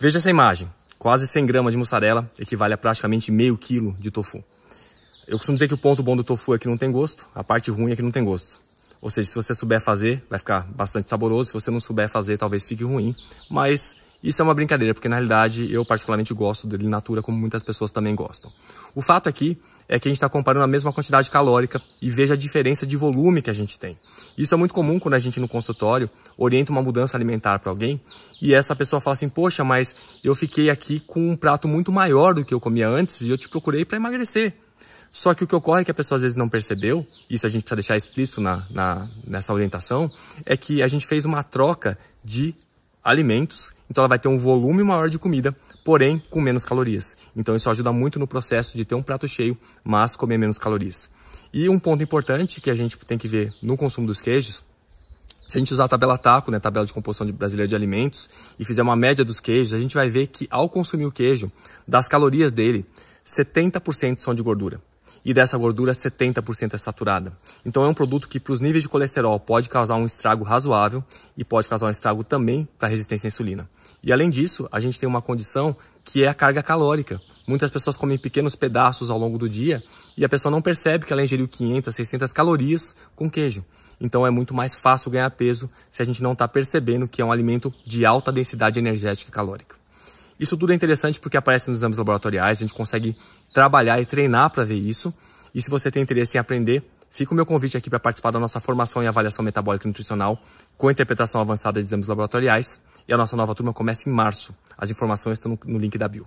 Veja essa imagem. Quase 100 gramas de mussarela equivale a praticamente meio quilo de tofu. Eu costumo dizer que o ponto bom do tofu é que não tem gosto, a parte ruim é que não tem gosto. Ou seja, se você souber fazer, vai ficar bastante saboroso. Se você não souber fazer, talvez fique ruim. Mas isso é uma brincadeira, porque na realidade eu particularmente gosto dele natura, como muitas pessoas também gostam. O fato aqui é que a gente está comparando a mesma quantidade calórica e veja a diferença de volume que a gente tem. Isso é muito comum quando a gente no consultório orienta uma mudança alimentar para alguém e essa pessoa fala assim: Poxa, mas eu fiquei aqui com um prato muito maior do que eu comia antes e eu te procurei para emagrecer. Só que o que ocorre é que a pessoa às vezes não percebeu, isso a gente precisa deixar explícito na, na, nessa orientação, é que a gente fez uma troca de alimentos, então ela vai ter um volume maior de comida, porém com menos calorias. Então isso ajuda muito no processo de ter um prato cheio, mas comer menos calorias. E um ponto importante que a gente tem que ver no consumo dos queijos, se a gente usar a tabela TACO, né, tabela de composição de brasileira de alimentos, e fizer uma média dos queijos, a gente vai ver que ao consumir o queijo, das calorias dele, 70% são de gordura e dessa gordura 70% é saturada. Então é um produto que para os níveis de colesterol pode causar um estrago razoável e pode causar um estrago também para a resistência à insulina. E além disso, a gente tem uma condição que é a carga calórica. Muitas pessoas comem pequenos pedaços ao longo do dia e a pessoa não percebe que ela ingeriu 500, 600 calorias com queijo. Então é muito mais fácil ganhar peso se a gente não está percebendo que é um alimento de alta densidade energética e calórica. Isso tudo é interessante porque aparece nos exames laboratoriais, a gente consegue trabalhar e treinar para ver isso. E se você tem interesse em aprender, fica o meu convite aqui para participar da nossa formação em avaliação metabólica e nutricional com interpretação avançada de exames laboratoriais. E a nossa nova turma começa em março. As informações estão no link da bio.